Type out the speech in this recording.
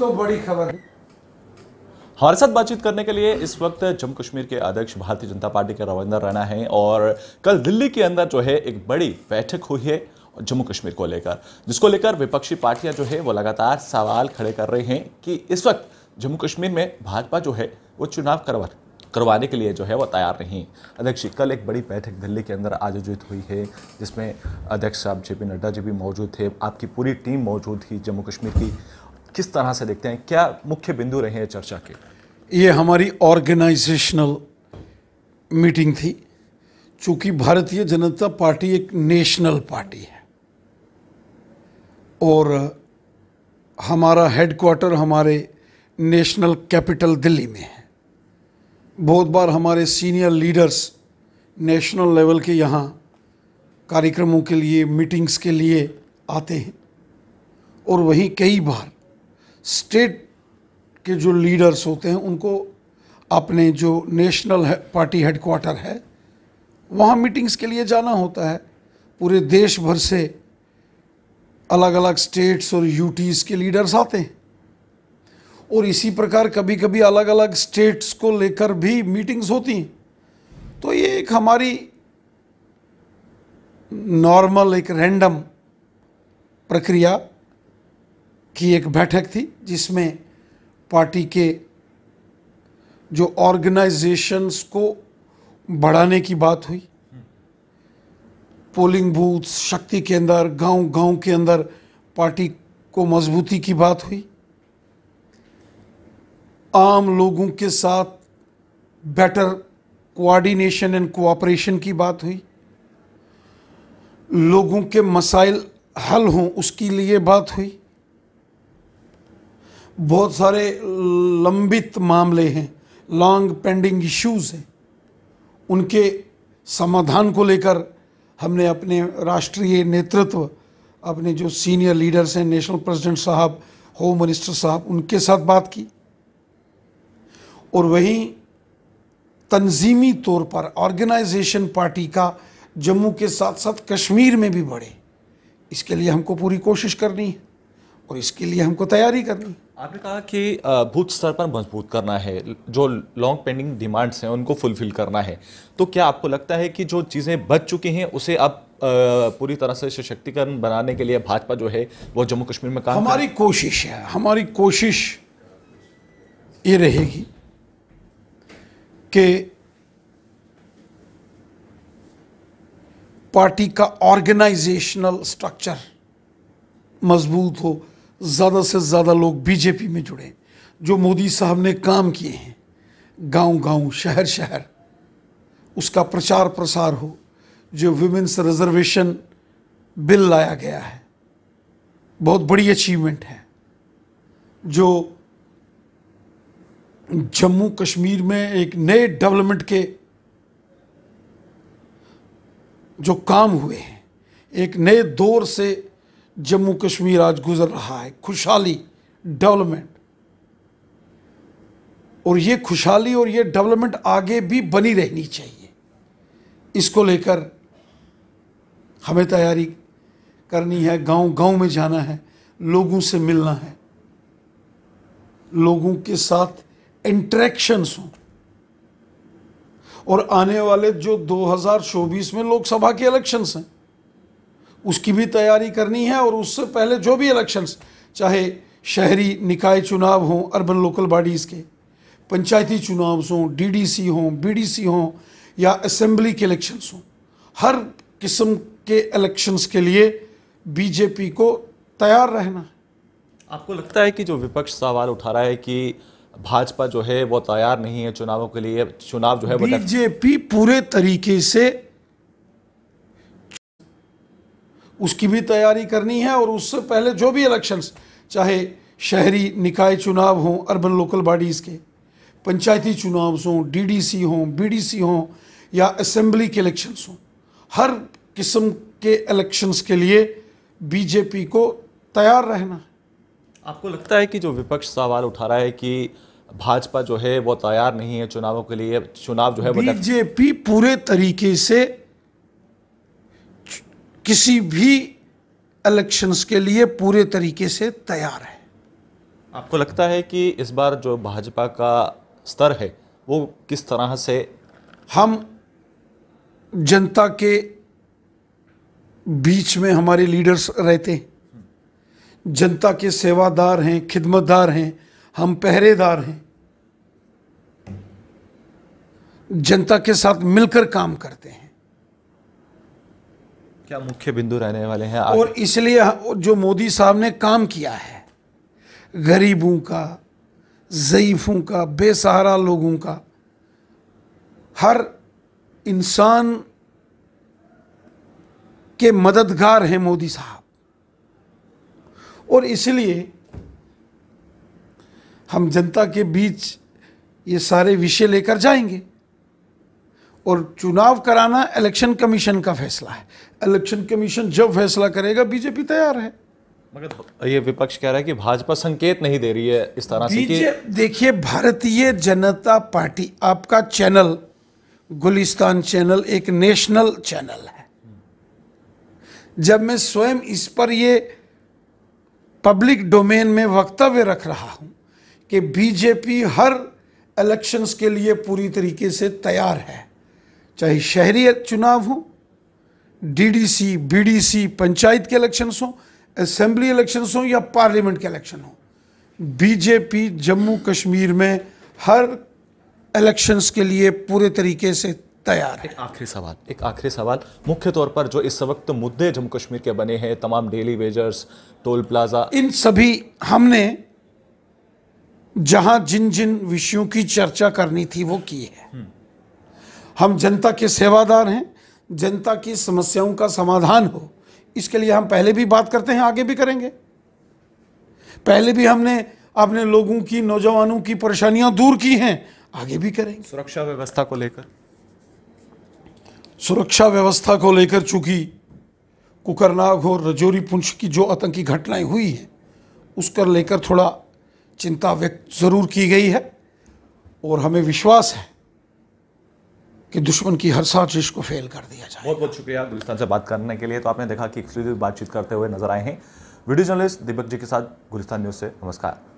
तो बड़ी खबर है हमारे साथ बातचीत करने के लिए इस वक्त जम्मू कश्मीर के अध्यक्ष भारतीय जनता पार्टी के रविंदर राणा हैं और कल दिल्ली के अंदर जो है एक बड़ी बैठक हुई है जम्मू कश्मीर को लेकर जिसको लेकर विपक्षी पार्टियां जो है वो लगातार सवाल खड़े कर रहे हैं कि इस वक्त जम्मू कश्मीर में भाजपा जो है वो चुनाव करवा करवाने के लिए जो है वो तैयार नहीं अध्यक्ष जी कल एक बड़ी बैठक दिल्ली के अंदर आयोजित हुई है जिसमें अध्यक्ष साहब जे पी नड्डा जी भी मौजूद थे आपकी पूरी टीम मौजूद थी जम्मू कश्मीर की किस तरह से देखते हैं क्या मुख्य बिंदु रहे हैं चर्चा के ये हमारी ऑर्गेनाइजेशनल मीटिंग थी चूंकि भारतीय जनता पार्टी एक नेशनल पार्टी है और हमारा हेडक्वार्टर हमारे नेशनल कैपिटल दिल्ली में है बहुत बार हमारे सीनियर लीडर्स नेशनल लेवल के यहाँ कार्यक्रमों के लिए मीटिंग्स के लिए आते हैं और वहीं कई बार स्टेट के जो लीडर्स होते हैं उनको अपने जो नेशनल है, पार्टी हेडक्वार्टर है वहाँ मीटिंग्स के लिए जाना होता है पूरे देश भर से अलग अलग स्टेट्स और यूटीज़ के लीडर्स आते हैं और इसी प्रकार कभी कभी अलग अलग स्टेट्स को लेकर भी मीटिंग्स होती हैं तो ये एक हमारी नॉर्मल एक रैंडम प्रक्रिया की एक बैठक थी जिसमें पार्टी के जो ऑर्गेनाइजेशंस को बढ़ाने की बात हुई पोलिंग बूथ शक्ति के अंदर गांव गांव के अंदर पार्टी को मजबूती की बात हुई आम लोगों के साथ बेटर कोऑर्डिनेशन एंड कोऑपरेशन की बात हुई लोगों के मसाइल हल हों उसके लिए बात हुई बहुत सारे लंबित मामले हैं लॉन्ग पेंडिंग इश्यूज हैं उनके समाधान को लेकर हमने अपने राष्ट्रीय नेतृत्व अपने जो सीनियर लीडर्स हैं नेशनल प्रेसिडेंट साहब होम मिनिस्टर साहब उनके साथ बात की और वहीं तंजीमी तौर पर ऑर्गेनाइजेशन पार्टी का जम्मू के साथ साथ कश्मीर में भी बढ़े इसके लिए हमको पूरी कोशिश करनी है और इसके लिए हमको तैयारी करनी आपने कहा कि बूथ स्तर पर मजबूत करना है जो लॉन्ग पेंडिंग डिमांड्स हैं उनको फुलफिल करना है तो क्या आपको लगता है कि जो चीज़ें बच चुकी हैं उसे अब पूरी तरह से सशक्तिकरण बनाने के लिए भाजपा जो है वो जम्मू कश्मीर में काम हमारी कोशिश है हमारी कोशिश ये रहेगी कि पार्टी का ऑर्गेनाइजेशनल स्ट्रक्चर मजबूत हो ज़्यादा से ज़्यादा लोग बीजेपी में जुड़े जो मोदी साहब ने काम किए हैं गांव गांव शहर शहर उसका प्रचार प्रसार हो जो वुमेंस रिजर्वेशन बिल लाया गया है बहुत बड़ी अचीवमेंट है जो जम्मू कश्मीर में एक नए डेवलपमेंट के जो काम हुए हैं एक नए दौर से जम्मू कश्मीर आज गुजर रहा है खुशहाली डेवलपमेंट और ये खुशहाली और ये डेवलपमेंट आगे भी बनी रहनी चाहिए इसको लेकर हमें तैयारी करनी है गांव गांव में जाना है लोगों से मिलना है लोगों के साथ इंट्रैक्शंस हों और आने वाले जो 2024 में लोकसभा के इलेक्शंस हैं उसकी भी तैयारी करनी है और उससे पहले जो भी इलेक्शंस चाहे शहरी निकाय चुनाव हों अर्बन लोकल बॉडीज़ के पंचायती चुनाव हों डीडीसी हों बीडीसी हों या असेंबली के इलेक्शंस हों हर किस्म के इलेक्शंस के लिए बीजेपी को तैयार रहना है आपको लगता है कि जो विपक्ष सवाल उठा रहा है कि भाजपा जो है वो तैयार नहीं है चुनावों के लिए चुनाव जो है बीजेपी पूरे तरीके से उसकी भी तैयारी करनी है और उससे पहले जो भी इलेक्शंस चाहे शहरी निकाय चुनाव हों अर्बन लोकल बॉडीज़ के पंचायती चुनाव हों डीडीसी हों बीडीसी हों या असेंबली के इलेक्शंस हों हर किस्म के इलेक्शंस के लिए बीजेपी को तैयार रहना है आपको लगता है कि जो विपक्ष सवाल उठा रहा है कि भाजपा जो है वो तैयार नहीं है चुनावों के लिए चुनाव जो है बीजेपी पूरे तरीके से किसी भी इलेक्शंस के लिए पूरे तरीके से तैयार है आपको लगता है कि इस बार जो भाजपा का स्तर है वो किस तरह से हम जनता के बीच में हमारे लीडर्स रहते हैं जनता के सेवादार हैं खिदमतदार हैं हम पहरेदार हैं जनता के साथ मिलकर काम करते हैं क्या मुख्य बिंदु रहने वाले हैं और इसलिए जो मोदी साहब ने काम किया है गरीबों का ज़यीफ़ों का बेसहारा लोगों का हर इंसान के मददगार हैं मोदी साहब और इसलिए हम जनता के बीच ये सारे विषय लेकर जाएंगे और चुनाव कराना इलेक्शन कमीशन का फैसला है इलेक्शन कमीशन जब फैसला करेगा बीजेपी तैयार है मगर ये विपक्ष कह रहा है कि भाजपा संकेत नहीं दे रही है इस तरह से कि देखिए भारतीय जनता पार्टी आपका चैनल गुलिस्तान चैनल एक नेशनल चैनल है जब मैं स्वयं इस पर ये पब्लिक डोमेन में वक्तव्य रख रहा हूं कि बीजेपी हर इलेक्शंस के लिए पूरी तरीके से तैयार है चाहे शहरी चुनाव हों डीडीसी बीडीसी पंचायत के इलेक्शन हों असेंबली इलेक्शन हों या पार्लियामेंट के इलेक्शन हों बीजेपी जम्मू कश्मीर में हर इलेक्शंस के लिए पूरे तरीके से तैयार है आखिरी सवाल एक आखिरी सवाल मुख्य तौर पर जो इस वक्त मुद्दे जम्मू कश्मीर के बने हैं तमाम डेली वेजर्स टोल प्लाजा इन सभी हमने जहां जिन जिन विषयों की चर्चा करनी थी वो की है हम्म। हम जनता के सेवादार हैं जनता की समस्याओं का समाधान हो इसके लिए हम पहले भी बात करते हैं आगे भी करेंगे पहले भी हमने अपने लोगों की नौजवानों की परेशानियां दूर की हैं आगे भी करेंगे सुरक्षा व्यवस्था को लेकर सुरक्षा व्यवस्था को लेकर चूंकि कुकरनाग और रजौरी पुंछ की जो आतंकी घटनाएं हुई हैं उसका लेकर थोड़ा चिंता व्यक्त ज़रूर की गई है और हमें विश्वास है कि दुश्मन की हर साजिश को फेल कर दिया जाए बहुत बहुत शुक्रिया गुलिस्तान से बात करने के लिए तो आपने देखा कि एक्सक्लूसिव बातचीत करते हुए नजर आए हैं वीडियो जर्नलिस्ट दीपक जी के साथ गुलिस्तान न्यूज़ से नमस्कार